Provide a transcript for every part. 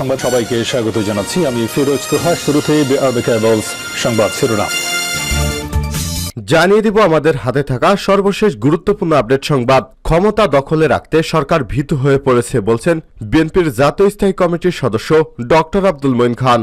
সংবাদ সবাইকে স্বাগত জানাচ্ছি আমি ফিরোজ তোহা শুরুতে সংবাদ শিরোনাম জানিয়ে দিব আমাদের হাতে থাকা সর্বশেষ গুরুত্বপূর্ণ আপডেট সংবাদ ক্ষমতা দখলে রাখতে সরকার ভীত হয়ে পড়েছে বলছেন বিএনপির জাতীয় স্থায়ী কমিটির সদস্য ডক্টর আব্দুল মঈন খান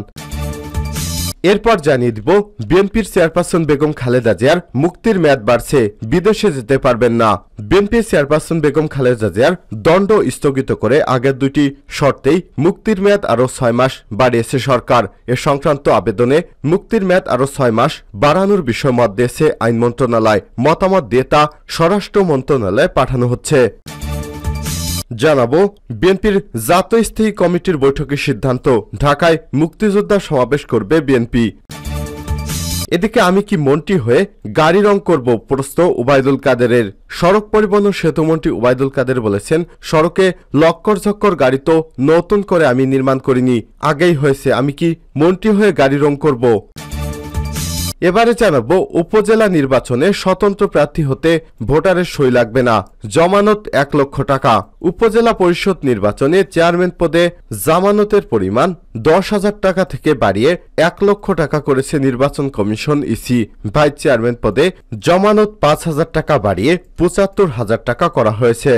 এরপর জানিয়ে দিব বিএনপির চেয়ারপারসন বেগম খালেদা জিয়ার মুক্তির মেয়াদ বাড়ছে বিদেশে যেতে পারবেন না বিএনপির চেয়ারপারসন বেগম খালেদা জিয়ার দণ্ড স্থগিত করে আগের দুটি শর্তেই মুক্তির মেয়াদ আরও ছয় মাস বাড়িয়েছে সরকার এ সংক্রান্ত আবেদনে মুক্তির মেয়াদ আরও ছয় মাস বাড়ানোর বিষয় মত দিয়েছে আইন মন্ত্রণালয় মতামত দিয়ে তা স্বরাষ্ট্র মন্ত্রণালয়ে পাঠানো হচ্ছে জানাবো বিএনপির জাতীয় স্থায়ী কমিটির বৈঠকের সিদ্ধান্ত ঢাকায় মুক্তিযোদ্ধা সমাবেশ করবে বিএনপি এদিকে আমি কি মন্ত্রী হয়ে গাড়ি রং করব প্রস্ত উবায়দুল কাদেরের সড়ক পরিবহন সেতুমন্ত্রী উবায়দুল কাদের বলেছেন সড়কে লক্কর ঝক্কর গাড়ি তো নতুন করে আমি নির্মাণ করিনি আগেই হয়েছে আমি কি মন্ত্রী হয়ে গাড়ি রং করব এবারে জানাবো উপজেলা নির্বাচনে স্বতন্ত্র প্রার্থী হতে ভোটারের সই লাগবে না জমানত এক লক্ষ টাকা উপজেলা পরিষদ নির্বাচনে চেয়ারম্যান পদে জামানতের পরিমাণ দশ হাজার টাকা থেকে বাড়িয়ে এক লক্ষ টাকা করেছে নির্বাচন কমিশন ইসি ভাইস চেয়ারম্যান পদে জমানত পাঁচ হাজার টাকা বাড়িয়ে পঁচাত্তর হাজার টাকা করা হয়েছে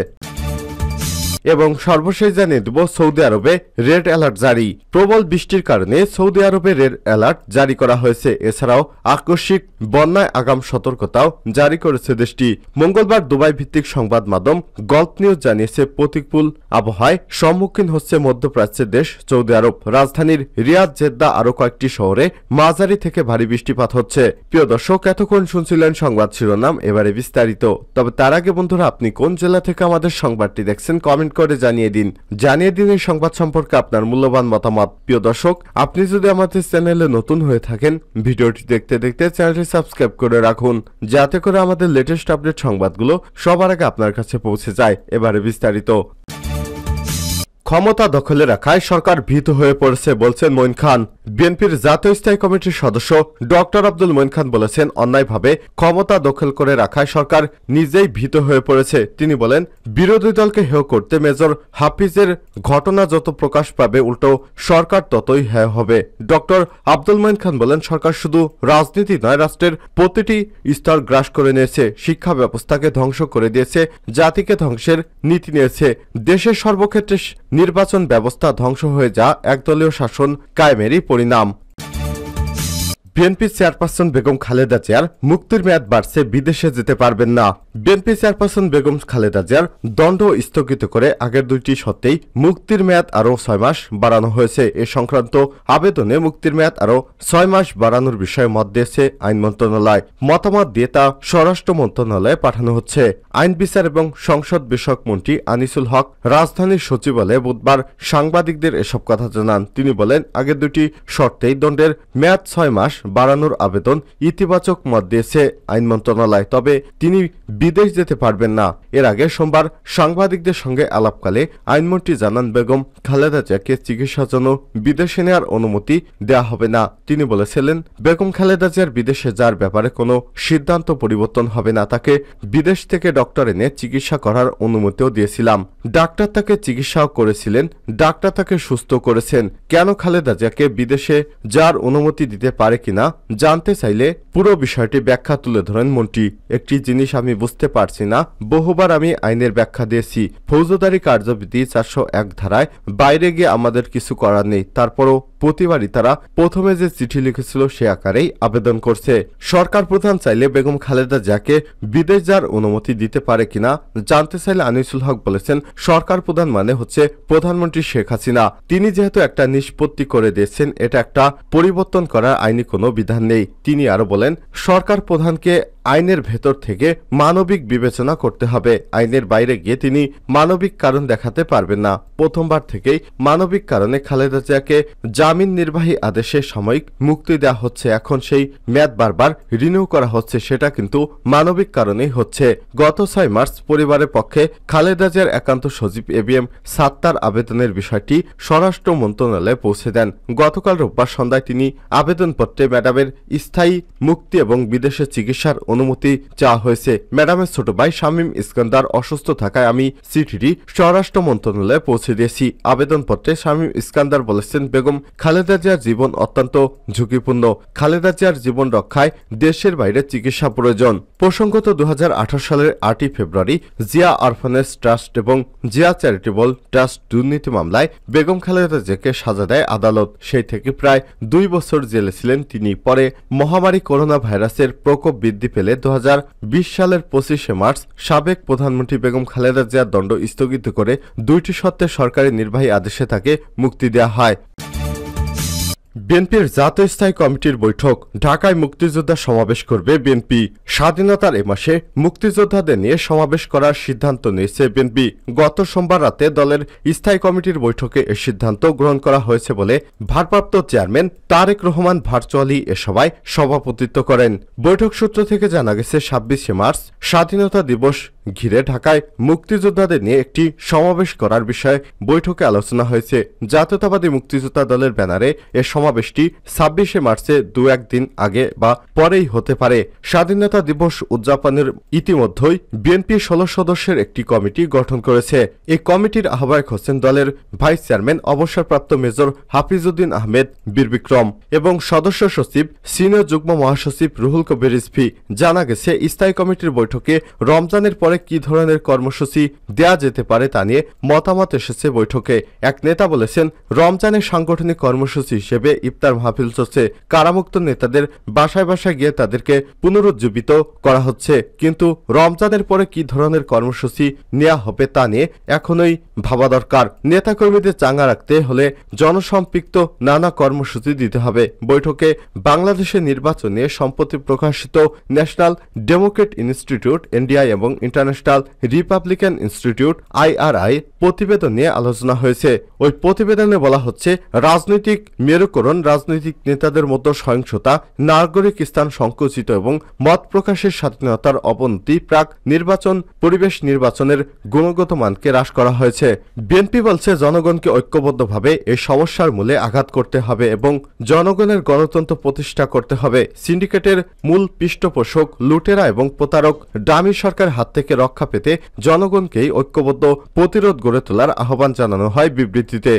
এবং সর্বশেষ জানিয়ে দেব সৌদি আরবে রেড অ্যালার্ট জারি প্রবল বৃষ্টির কারণে সৌদি আরবে রেড অ্যালার্ট জারি করা হয়েছে এছাড়াও আকস্মিক বন্যায় আগাম সতর্কতাও জারি করেছে দেশটি মঙ্গলবার দুবাই ভিত্তিক সংবাদ মাধ্যম গল্প নিউজ জানিয়েছে প্রতিকূল আবহাওয়ায় সম্মুখীন হচ্ছে মধ্যপ্রাচ্যের দেশ সৌদি আরব রাজধানীর রিয়াদ জেদ্দা আরও কয়েকটি শহরে মাঝারি থেকে ভারী বৃষ্টিপাত হচ্ছে প্রিয় দর্শক এতক্ষণ শুনছিলেন সংবাদ শিরোনাম এবারে বিস্তারিত তবে তার আগে বন্ধুরা আপনি কোন জেলা থেকে আমাদের সংবাদটি দেখছেন কমেন্ট কমেন্ট করে জানিয়ে দিন জানিয়ে দিন এই সংবাদ সম্পর্কে আপনার মূল্যবান মতামত প্রিয় দর্শক আপনি যদি আমাদের চ্যানেলে নতুন হয়ে থাকেন ভিডিওটি দেখতে দেখতে চ্যানেলটি সাবস্ক্রাইব করে রাখুন যাতে করে আমাদের লেটেস্ট আপডেট সংবাদগুলো সবার আগে আপনার কাছে পৌঁছে যায় এবারে বিস্তারিত ক্ষমতা দখলে রাখায় সরকার ভীত হয়ে পড়েছে বলছেন মইন খান বিএনপির জাতীয় স্থায়ী কমিটির সদস্য ডক্টর আব্দুল মইন খান বলেছেন অন্যায়ভাবে ক্ষমতা দখল করে রাখায় সরকার নিজেই ভীত হয়ে পড়েছে তিনি বলেন বিরোধী দলকে হেয় করতে মেজর হাফিজের ঘটনা যত প্রকাশ পাবে উল্টো সরকার ততই হ্যাঁ হবে ডক্টর আব্দুল মইন খান বলেন সরকার শুধু রাজনীতি নয় রাষ্ট্রের প্রতিটি স্তর গ্রাস করে নিয়েছে শিক্ষা ব্যবস্থাকে ধ্বংস করে দিয়েছে জাতিকে ধ্বংসের নীতি নিয়েছে দেশের সর্বক্ষেত্রে নির্বাচন ব্যবস্থা ধ্বংস হয়ে যা একদলীয় শাসন কায়েমেরই পরিণাম বিএনপি চেয়ারপারসন বেগম খালেদা জিয়ার মুক্তির মেয়াদ বাড়ছে বিদেশে যেতে পারবেন না বিএনপি চেয়ারপারসন বেগম খালেদা জিয়ার দণ্ড স্থগিত করে আগের দুইটি সত্ত্বেই মুক্তির মেয়াদ আরও ছয় মাস বাড়ানো হয়েছে এ সংক্রান্ত আবেদনে মুক্তির মেয়াদ আরও ছয় মাস বাড়ানোর বিষয়ে মত দিয়েছে আইন মন্ত্রণালয় মতামত দিয়ে তা স্বরাষ্ট্র মন্ত্রণালয়ে পাঠানো হচ্ছে আইন বিচার এবং সংসদ বিষয়ক মন্ত্রী আনিসুল হক রাজধানীর সচিবালয়ে বুধবার সাংবাদিকদের এসব কথা জানান তিনি বলেন আগের দুটি শর্তেই দণ্ডের মেয়াদ ছয় মাস বাড়ানোর আবেদন ইতিবাচক মত দিয়েছে আইন মন্ত্রণালয় তবে তিনি বিদেশ যেতে পারবেন না এর আগে সোমবার সাংবাদিকদের সঙ্গে আলাপকালে আইনমন্ত্রী জানান বেগম খালেদা জিয়াকে চিকিৎসার জন্য বিদেশে নেওয়ার অনুমতি দেয়া হবে না তিনি বলেছিলেন বেগম খালেদা জিয়ার বিদেশে যাওয়ার ব্যাপারে কোনো সিদ্ধান্ত পরিবর্তন হবে না তাকে বিদেশ থেকে ডক্টর এনে চিকিৎসা করার অনুমতিও দিয়েছিলাম ডাক্তার তাকে চিকিৎসাও করেছিলেন ডাক্তার তাকে সুস্থ করেছেন কেন খালেদা জিয়াকে বিদেশে যার অনুমতি দিতে পারে কিনা না জানতে চাইলে পুরো বিষয়টি ব্যাখ্যা তুলে ধরেন মন্ত্রী একটি জিনিস আমি বুঝতে পারছি না বহুবার আমি আইনের ব্যাখ্যা দিয়েছি ফৌজদারি কার্যবিধি চারশো এক ধারায় বাইরে গিয়ে আমাদের কিছু করার নেই তারপরও প্রতিবারই তারা প্রথমে যে চিঠি লিখেছিল সে আকারেই আবেদন করছে সরকার প্রধান চাইলে বেগম খালেদা জাকে বিদেশ যাওয়ার অনুমতি দিতে পারে কিনা জানতে চাইলে আনিসুল হক বলেছেন সরকার প্রধান মানে হচ্ছে প্রধানমন্ত্রী শেখ হাসিনা তিনি যেহেতু একটা নিষ্পত্তি করে দিয়েছেন এটা একটা পরিবর্তন করার আইনি কোনো বিধান নেই তিনি আরো বলেন সরকার প্রধানকে আইনের ভেতর থেকে মানবিক বিবেচনা করতে হবে আইনের বাইরে গিয়ে তিনি মানবিক কারণ দেখাতে পারবেন না প্রথমবার থেকেই মানবিক কারণে খালেদা জিয়াকে যা জামিন নির্বাহী আদেশে সাময়িক মুক্তি দেওয়া হচ্ছে এখন সেই মেয়াদ বারবার রিনিউ করা হচ্ছে সেটা কিন্তু মানবিক কারণেই হচ্ছে গত ছয় মার্চ পরিবারের পক্ষে খালেদা জিয়ার একান্ত সচিব এবিএম সাত্তার আবেদনের বিষয়টি স্বরাষ্ট্র মন্ত্রণালয়ে পৌঁছে দেন গতকাল রোববার সন্ধ্যায় তিনি আবেদনপত্রে ম্যাডামের স্থায়ী মুক্তি এবং বিদেশে চিকিৎসার অনুমতি চাওয়া হয়েছে ম্যাডামের ছোট ভাই শামীম ইস্কান্দার অসুস্থ থাকায় আমি চিঠিটি স্বরাষ্ট্র মন্ত্রণালয়ে পৌঁছে দিয়েছি আবেদনপত্রে শামীম ইস্কান্দার বলেছেন বেগম খালেদা জিয়ার জীবন অত্যন্ত ঝুঁকিপূর্ণ খালেদা জিয়ার জীবন রক্ষায় দেশের বাইরে চিকিৎসা প্রয়োজন প্রসঙ্গত দু সালের আটই ফেব্রুয়ারি জিয়া অরফানেস ট্রাস্ট এবং জিয়া চ্যারিটেবল ট্রাস্ট দুর্নীতি মামলায় বেগম খালেদা জিয়াকে সাজা দেয় আদালত সেই থেকে প্রায় দুই বছর জেলে ছিলেন তিনি পরে মহামারী করোনা ভাইরাসের প্রকোপ বৃদ্ধি পেলে দু সালের পঁচিশে মার্চ সাবেক প্রধানমন্ত্রী বেগম খালেদা জিয়ার দণ্ড স্থগিত করে দুইটি সত্ত্বে সরকারি নির্বাহী আদেশে তাকে মুক্তি দেওয়া হয় বিএনপির জাতীয় স্থায়ী কমিটির বৈঠক ঢাকায় মুক্তিযোদ্ধা সমাবেশ করবে বিএনপি স্বাধীনতার এ মাসে মুক্তিযোদ্ধাদের নিয়ে সমাবেশ করার সিদ্ধান্ত নিয়েছে বিএনপি গত সোমবার রাতে দলের স্থায়ী কমিটির বৈঠকে এ সিদ্ধান্ত গ্রহণ করা হয়েছে বলে ভারপ্রাপ্ত চেয়ারম্যান তারেক রহমান ভার্চুয়ালি এ সভায় সভাপতিত্ব করেন বৈঠক সূত্র থেকে জানা গেছে ছাব্বিশে মার্চ স্বাধীনতা দিবস ঘিরে ঢাকায় মুক্তিযোদ্ধাদের নিয়ে একটি সমাবেশ করার বিষয়ে বৈঠকে আলোচনা হয়েছে জাতীয়তাবাদী মুক্তিযোদ্ধা দলের ব্যানারে এ সমাবেশটি ছাব্বিশে মার্চে দু একদিন আগে বা পরেই হতে পারে স্বাধীনতা দিবস উদযাপনের ইতিমধ্যেই বিএনপি ষোলো সদস্যের একটি কমিটি গঠন করেছে এই কমিটির আহ্বায়ক হোসেন দলের ভাইস চেয়ারম্যান অবসরপ্রাপ্ত মেজর হাফিজউদ্দিন আহমেদ বীরবিক্রম এবং সদস্য সচিব সিনিয়র যুগ্ম মহাসচিব রুহুল কবির ইসফি জানা গেছে স্থায়ী কমিটির বৈঠকে রমজানের পরে কি ধরনের কর্মসূচি দেয়া যেতে পারে তা নিয়ে মতামত এসেছে বৈঠকে এক নেতা বলেছেন রমজানের সাংগঠনিক কর্মসূচি হিসেবে মাধ্যমে ইফতার মাহফিল চলছে কারামুক্ত নেতাদের বাসায় বাসায় গিয়ে তাদেরকে পুনরুজ্জীবিত করা হচ্ছে কিন্তু রমজানের পরে কি ধরনের কর্মসূচি নেওয়া হবে তা নিয়ে এখনই ভাবা দরকার নেতাকর্মীদের চাঙ্গা রাখতে হলে জনসম্পৃক্ত নানা কর্মসূচি দিতে হবে বৈঠকে বাংলাদেশের নির্বাচনে নিয়ে সম্প্রতি প্রকাশিত ন্যাশনাল ডেমোক্রেট ইনস্টিটিউট এনডিআই এবং ইন্টারন্যাশনাল রিপাবলিকান ইনস্টিটিউট আইআরআই প্রতিবেদন নিয়ে আলোচনা হয়েছে ওই প্রতিবেদনে বলা হচ্ছে রাজনৈতিক মেরুক সংস্করণ রাজনৈতিক নেতাদের মধ্যে সহিংসতা নাগরিক স্থান সংকুচিত এবং মত প্রকাশের স্বাধীনতার অবনতি প্রাক নির্বাচন পরিবেশ নির্বাচনের গুণগত মানকে হ্রাস করা হয়েছে বিএনপি বলছে জনগণকে ঐক্যবদ্ধভাবে এই সমস্যার মূলে আঘাত করতে হবে এবং জনগণের গণতন্ত্র প্রতিষ্ঠা করতে হবে সিন্ডিকেটের মূল পৃষ্ঠপোষক লুটেরা এবং প্রতারক ডামি সরকার হাত থেকে রক্ষা পেতে জনগণকেই ঐক্যবদ্ধ প্রতিরোধ গড়ে তোলার আহ্বান জানানো হয় বিবৃতিতে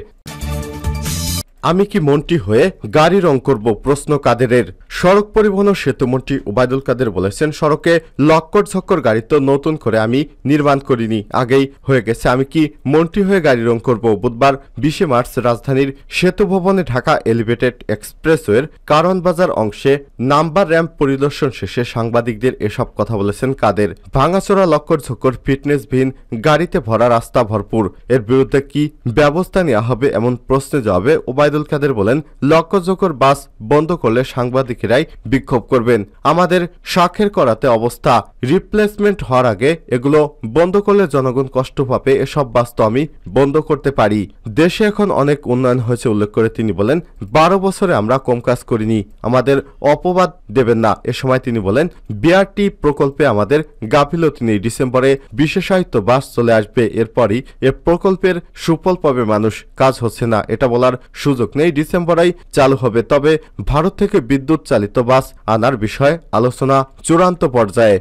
আমি কি মন্ত্রী হয়ে গাড়ি রং করব প্রশ্ন কাদেরের সড়ক পরিবহন সেতু সেতুমন্ত্রী ওবায়দুল কাদের বলেছেন সড়কে লক্কর ঝক্কর গাড়ি তো নতুন করে আমি নির্মাণ করিনি আগেই হয়ে গেছে আমি কি মন্ত্রী হয়ে গাড়ি রং করব বুধবার বিশে মার্চ রাজধানীর সেতু ভবনে ঢাকা এলিভেটেড এক্সপ্রেসওয়ের কারণ বাজার অংশে নাম্বার র্যাম্প পরিদর্শন শেষে সাংবাদিকদের এসব কথা বলেছেন কাদের ভাঙাচোরা লক্কর ঝক্কর ফিটনেসবিহীন গাড়িতে ভরা রাস্তা ভরপুর এর বিরুদ্ধে কি ব্যবস্থা নেওয়া হবে এমন প্রশ্নে জবাবে ওবায়দুল সাইদুল কাদের বলেন লক্ষ্যযোগর বাস বন্ধ করলে সাংবাদিকেরাই বিক্ষোভ করবেন আমাদের স্বাক্ষর করাতে অবস্থা রিপ্লেসমেন্ট হওয়ার আগে এগুলো বন্ধ করলে জনগণ কষ্ট পাবে এসব বাস তো আমি বন্ধ করতে পারি দেশে এখন অনেক উন্নয়ন হয়েছে উল্লেখ করে তিনি বলেন বারো বছরে আমরা কম কাজ করিনি আমাদের অপবাদ দেবেন না এ সময় তিনি বলেন বিআরটি প্রকল্পে আমাদের গাফিলতি নেই ডিসেম্বরে বিশেষায়িত বাস চলে আসবে এরপরই এ প্রকল্পের সুফল পাবে মানুষ কাজ হচ্ছে না এটা বলার সুযোগ সুযোগ নেই ডিসেম্বরেই চালু হবে তবে ভারত থেকে বিদ্যুৎ চালিত বাস আনার বিষয়ে আলোচনা চূড়ান্ত পর্যায়ে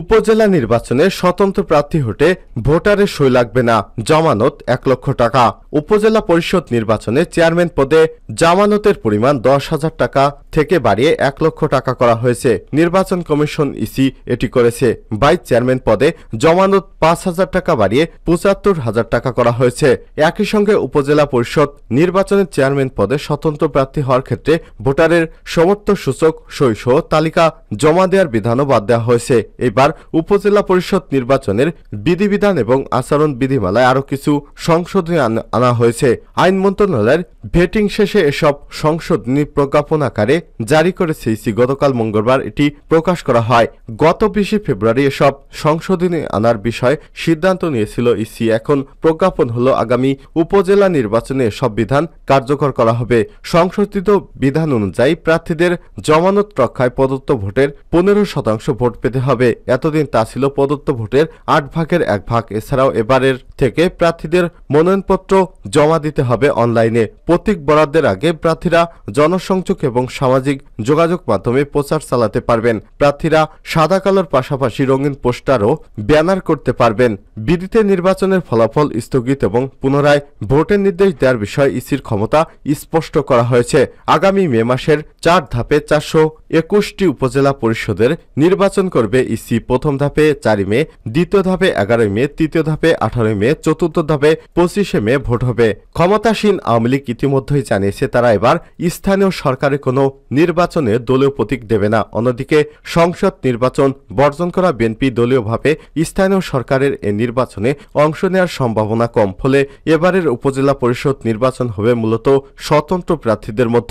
উপজেলা নির্বাচনে স্বতন্ত্র প্রার্থী হতে ভোটারের সই লাগবে না জামানত এক লক্ষ টাকা উপজেলা পরিষদ নির্বাচনে চেয়ারম্যান পদে জামানতের পরিমাণ দশ হাজার টাকা থেকে বাড়িয়ে এক লক্ষ টাকা করা হয়েছে নির্বাচন কমিশন ইসি এটি করেছে ভাইস চেয়ারম্যান পদে জমানত পাঁচ হাজার টাকা বাড়িয়ে পঁচাত্তর হাজার টাকা করা হয়েছে একই সঙ্গে উপজেলা পরিষদ নির্বাচনের চেয়ারম্যান পদে স্বতন্ত্র প্রার্থী হওয়ার ক্ষেত্রে ভোটারের সমর্থ সূচক সহ তালিকা জমা দেওয়ার বিধানও বাদ দেওয়া হয়েছে এই এবার উপজেলা পরিষদ নির্বাচনের বিধিবিধান এবং আচরণ বিধিমালায় আরও কিছু সংশোধনী আনা হয়েছে আইন মন্ত্রণালয়ের ভেটিং শেষে এসব সংশোধনী প্রজ্ঞাপন আকারে জারি করে সিসি গতকাল মঙ্গলবার এটি প্রকাশ করা হয় গত বিশে ফেব্রুয়ারি এসব সংশোধনী আনার বিষয়ে সিদ্ধান্ত নিয়েছিল ইসি এখন প্রজ্ঞাপন হল আগামী উপজেলা নির্বাচনে সব বিধান কার্যকর করা হবে সংশোধিত বিধান অনুযায়ী প্রার্থীদের জমানত রক্ষায় প্রদত্ত ভোটের পনেরো শতাংশ ভোট পেতে হবে এতদিন তা ছিল প্রদত্ত ভোটের আট ভাগের এক ভাগ এছাড়াও এবারের থেকে প্রার্থীদের মনোনয়নপত্র জমা দিতে হবে অনলাইনে প্রতীক বরাদ্দের আগে প্রার্থীরা জনসংযোগ এবং সামাজিক যোগাযোগ মাধ্যমে প্রচার চালাতে পারবেন প্রার্থীরা সাদা কালোর পাশাপাশি রঙিন পোস্টারও ব্যানার করতে পারবেন বিদিতে নির্বাচনের ফলাফল স্থগিত এবং পুনরায় ভোটের নির্দেশ দেওয়ার বিষয়ে ইসির ক্ষমতা স্পষ্ট করা হয়েছে আগামী মে মাসের চার ধাপে চারশো একুশটি উপজেলা পরিষদের নির্বাচন করবে ইসি প্রথম ধাপে চারই মে দ্বিতীয় ধাপে এগারোই মে তৃতীয় ধাপে আঠারোই মে চতুর্থ ধাপে পঁচিশে মে ভোট হবে ক্ষমতাসীন আওয়ামী লীগ ইতিমধ্যেই জানিয়েছে তারা এবার স্থানীয় সরকারে কোনো নির্বাচনে দলীয় প্রতীক দেবে না অন্যদিকে সংসদ নির্বাচন বর্জন করা বিএনপি দলীয়ভাবে স্থানীয় সরকারের এ নির্বাচনে অংশ নেওয়ার সম্ভাবনা কম ফলে এবারের উপজেলা পরিষদ নির্বাচন হবে মূলত স্বতন্ত্র প্রার্থীদের মধ্যে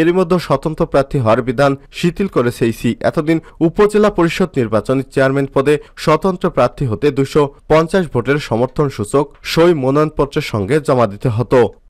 এরই মধ্যে স্বতন্ত্র প্রার্থী হওয়ার বিধান শিথিল করেছে ইসি এতদিন উপজেলা পরিষদ নির্বাচনে চেয়ারম্যান পদে স্বতন্ত্র প্রার্থী হতে দুশো ভোটের সমর্থন সূচক সই মনোনয়নপত্রের সঙ্গে জমা দিতে হতো